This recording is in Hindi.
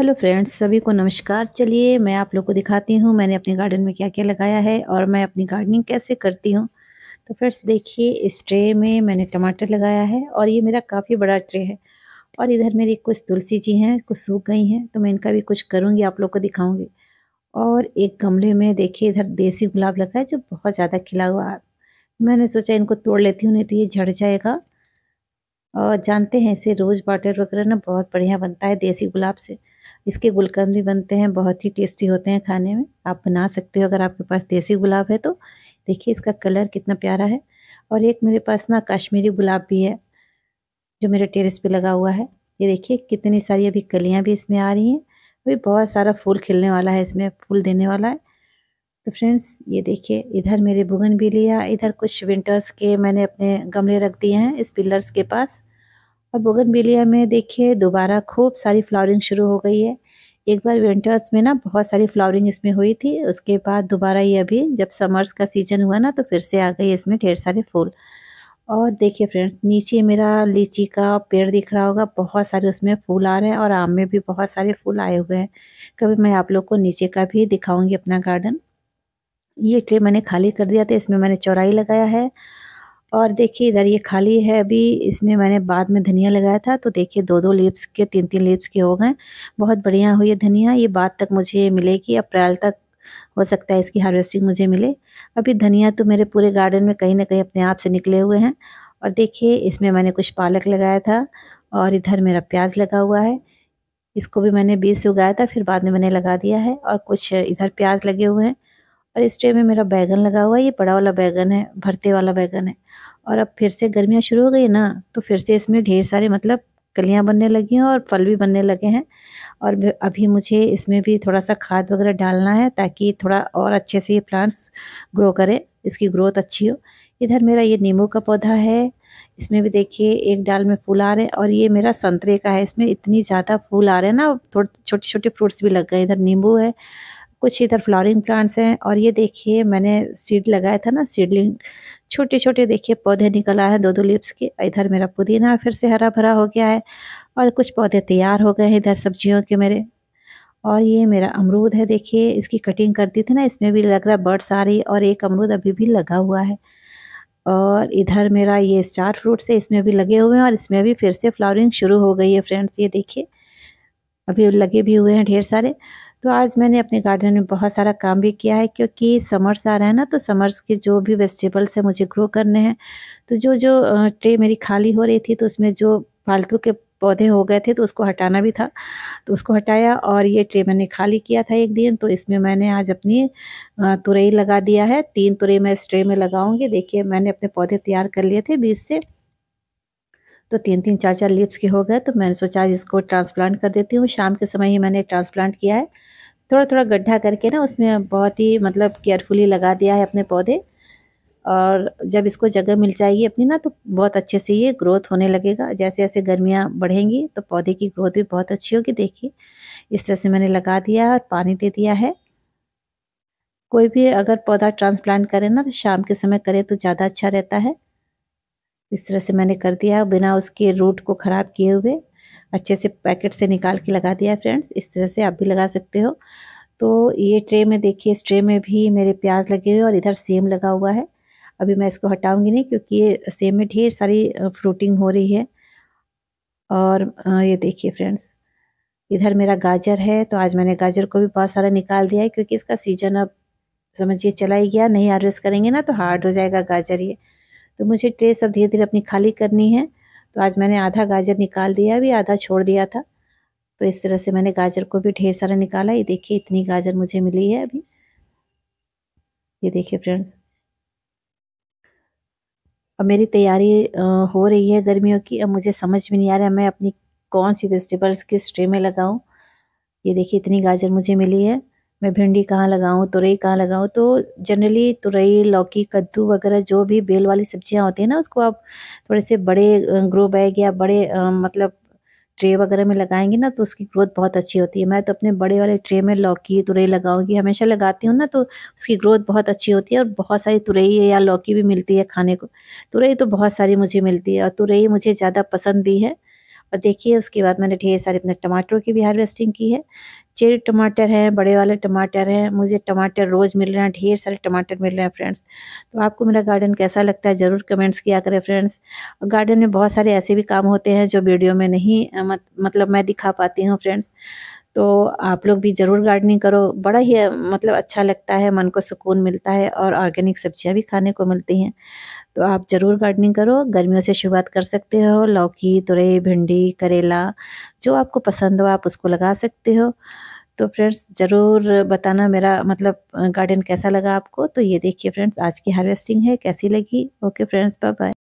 हेलो फ्रेंड्स सभी को नमस्कार चलिए मैं आप लोग को दिखाती हूँ मैंने अपने गार्डन में क्या क्या लगाया है और मैं अपनी गार्डनिंग कैसे करती हूँ तो फ्रेंड्स देखिए इस ट्रे में मैंने टमाटर लगाया है और ये मेरा काफ़ी बड़ा ट्रे है और इधर मेरी कुछ तुलसी जी हैं कुछ सूख गई हैं तो मैं इनका भी कुछ करूँगी आप लोग को दिखाऊँगी और एक गमले में देखिए इधर देसी गुलाब लगा है जो बहुत ज़्यादा खिला हुआ मैंने सोचा इनको तोड़ लेती हूँ नहीं तो ये झड़ जाएगा और जानते हैं इसे रोज़ वाटर वगैरह ना बहुत बढ़िया बनता है देसी गुलाब से इसके गुलकंद भी बनते हैं बहुत ही टेस्टी होते हैं खाने में आप बना सकते हो अगर आपके पास देसी गुलाब है तो देखिए इसका कलर कितना प्यारा है और एक मेरे पास ना कश्मीरी गुलाब भी है जो मेरे टेरेस पे लगा हुआ है ये देखिए कितनी सारी अभी कलियाँ भी इसमें आ रही हैं अभी बहुत सारा फूल खिलने वाला है इसमें फूल देने वाला है तो फ्रेंड्स ये देखिए इधर मेरे बुगन भी लिया इधर कुछ विंटर्स के मैंने अपने गमले रख दिए हैं इस पिलर्स के पास और बिलिया में देखिए दोबारा खूब सारी फ्लावरिंग शुरू हो गई है एक बार विंटर्स में ना बहुत सारी फ्लावरिंग इसमें हुई थी उसके बाद दोबारा ये अभी जब समर्स का सीजन हुआ ना तो फिर से आ गई इसमें ढेर सारे फूल और देखिए फ्रेंड्स नीचे मेरा लीची का पेड़ दिख रहा होगा बहुत सारे उसमें फूल आ रहे हैं और आम में भी बहुत सारे फूल आए हुए हैं कभी मैं आप लोग को नीचे का भी दिखाऊंगी अपना गार्डन ये ट्रे मैंने खाली कर दिया था इसमें मैंने चौराई लगाया है और देखिए इधर ये खाली है अभी इसमें मैंने बाद में धनिया लगाया था तो देखिए दो दो लीव्स के तीन तीन लीव्स के हो गए बहुत बढ़िया हुई है धनिया ये बाद तक मुझे मिलेगी अप्रैल तक हो सकता है इसकी हार्वेस्टिंग मुझे मिले अभी धनिया तो मेरे पूरे गार्डन में कहीं ना कहीं अपने आप से निकले हुए हैं और देखिए इसमें मैंने कुछ पालक लगाया था और इधर मेरा प्याज लगा हुआ है इसको भी मैंने बीज से उगाया था फिर बाद में मैंने लगा दिया है और कुछ इधर प्याज लगे हुए हैं और इस ट्रे में मेरा बैगन लगा हुआ है ये बड़ा वाला बैगन है भरते वाला बैगन है और अब फिर से गर्मियाँ शुरू हो गई ना तो फिर से इसमें ढेर सारे मतलब कलियाँ बनने लगी हैं और फल भी बनने लगे हैं और अभी मुझे इसमें भी थोड़ा सा खाद वगैरह डालना है ताकि थोड़ा और अच्छे से ये प्लांट्स ग्रो करें इसकी ग्रोथ अच्छी हो इधर मेरा ये नींबू का पौधा है इसमें भी देखिए एक डाल में फूल आ रहे हैं और ये मेरा संतरे का है इसमें इतनी ज़्यादा फूल आ रहे हैं ना थोड़े छोटे छोटे फ्रूट्स भी लग गए इधर नींबू है कुछ इधर फ्लावरिंग प्लांट्स हैं और ये देखिए मैंने सीड लगाया था ना सीडलिंग छोटे छोटे देखिए पौधे निकल आए हैं दो दो लिप्स के इधर मेरा पुदीना फिर से हरा भरा हो गया है और कुछ पौधे तैयार हो गए हैं इधर सब्जियों के मेरे और ये मेरा अमरूद है देखिए इसकी कटिंग कर दी थी ना इसमें भी लग रहा बर्ड्स आ रही और एक अमरूद अभी भी लगा हुआ है और इधर मेरा ये स्टार फ्रूट्स है इसमें भी लगे हुए हैं और इसमें भी फिर से फ्लावरिंग शुरू हो गई है फ्रेंड्स ये देखिए अभी लगे भी हुए हैं ढेर सारे तो आज मैंने अपने गार्डन में बहुत सारा काम भी किया है क्योंकि समर्स आ रहा है ना तो समर्स के जो भी वेजिटेबल्स हैं मुझे ग्रो करने हैं तो जो जो ट्रे मेरी खाली हो रही थी तो उसमें जो फालतू के पौधे हो गए थे तो उसको हटाना भी था तो उसको हटाया और ये ट्रे मैंने खाली किया था एक दिन तो इसमें मैंने आज अपनी तुरई लगा दिया है तीन तुरई मैं इस ट्रे में लगाऊंगी देखिए मैंने अपने पौधे तैयार कर लिए थे बीज से तो तीन तीन चार चार लिप्स के हो गए तो मैंने सोचा इसको ट्रांसप्लांट कर देती हूँ शाम के समय ही मैंने ट्रांसप्लांट किया है थोड़ा थोड़ा गड्ढा करके ना उसमें बहुत ही मतलब केयरफुली लगा दिया है अपने पौधे और जब इसको जगह मिल जाएगी अपनी ना तो बहुत अच्छे से ये ग्रोथ होने लगेगा जैसे जैसे गर्मियाँ बढ़ेंगी तो पौधे की ग्रोथ भी बहुत अच्छी होगी देखिए इस तरह से मैंने लगा दिया और पानी दे दिया है कोई भी अगर पौधा ट्रांसप्लांट करे ना तो शाम के समय करे तो ज़्यादा अच्छा रहता है इस तरह से मैंने कर दिया बिना उसके रूट को ख़राब किए हुए अच्छे से पैकेट से निकाल के लगा दिया फ्रेंड्स इस तरह से आप भी लगा सकते हो तो ये ट्रे में देखिए इस ट्रे में भी मेरे प्याज लगे हुए और इधर सेम लगा हुआ है अभी मैं इसको हटाऊंगी नहीं क्योंकि ये सेम में ढेर सारी फ्रूटिंग हो रही है और ये देखिए फ्रेंड्स इधर मेरा गाजर है तो आज मैंने गाजर को भी बहुत सारा निकाल दिया है क्योंकि इसका सीजन अब समझिए चला ही गया नहीं हार्वेस्ट करेंगे ना तो हार्ड हो जाएगा गाजर ये तो मुझे ट्रे सब धीरे धीरे अपनी खाली करनी है तो आज मैंने आधा गाजर निकाल दिया अभी आधा छोड़ दिया था तो इस तरह से मैंने गाजर को भी ढेर सारा निकाला ये देखिए इतनी गाजर मुझे मिली है अभी ये देखिए फ्रेंड्स अब मेरी तैयारी हो रही है गर्मियों की अब मुझे समझ में नहीं आ रहा मैं अपनी कौन सी वेजिटेबल्स किस ट्रे में लगाऊँ ये देखिए इतनी गाजर मुझे मिली है मैं भिंडी कहाँ लगाऊँ तुरई कहाँ लगाऊँ तो जनरली तुरई लौकी कद्दू वगैरह जो भी बेल वाली सब्जियाँ होती हैं ना उसको आप थोड़े से बड़े ग्रो बैग या बड़े आ, मतलब ट्रे वगैरह में लगाएंगे ना तो उसकी ग्रोथ बहुत अच्छी होती है मैं तो अपने बड़े वाले ट्रे में लौकी तुरई लगाऊंगी हमेशा लगाती हूँ ना तो उसकी ग्रोथ बहुत अच्छी होती है और बहुत सारी तुरई या लौकी भी मिलती है खाने को तुरई तो बहुत सारी मुझे मिलती है और तुरई मुझे ज़्यादा पसंद भी है और देखिए उसके बाद मैंने ढेर सारे अपने टमाटरों की भी हार्वेस्टिंग की है चेरी टमाटर हैं बड़े वाले टमाटर हैं मुझे टमाटर रोज़ मिल रहे हैं ढेर सारे टमाटर मिल रहे हैं फ्रेंड्स तो आपको मेरा गार्डन कैसा लगता है ज़रूर कमेंट्स किया करें फ्रेंड्स और गार्डन में बहुत सारे ऐसे भी काम होते हैं जो वीडियो में नहीं मत, मतलब मैं दिखा पाती हूँ फ्रेंड्स तो आप लोग भी ज़रूर गार्डनिंग करो बड़ा ही मतलब अच्छा लगता है मन को सुकून मिलता है और ऑर्गेनिक सब्जियाँ भी खाने को मिलती हैं तो आप ज़रूर गार्डनिंग करो गर्मियों से शुरुआत कर सकते हो लौकी तुरई भिंडी करेला जो आपको पसंद हो आप उसको लगा सकते हो तो फ्रेंड्स ज़रूर बताना मेरा मतलब गार्डन कैसा लगा आपको तो ये देखिए फ्रेंड्स आज की हार्वेस्टिंग है कैसी लगी ओके फ्रेंड्स बाय बाय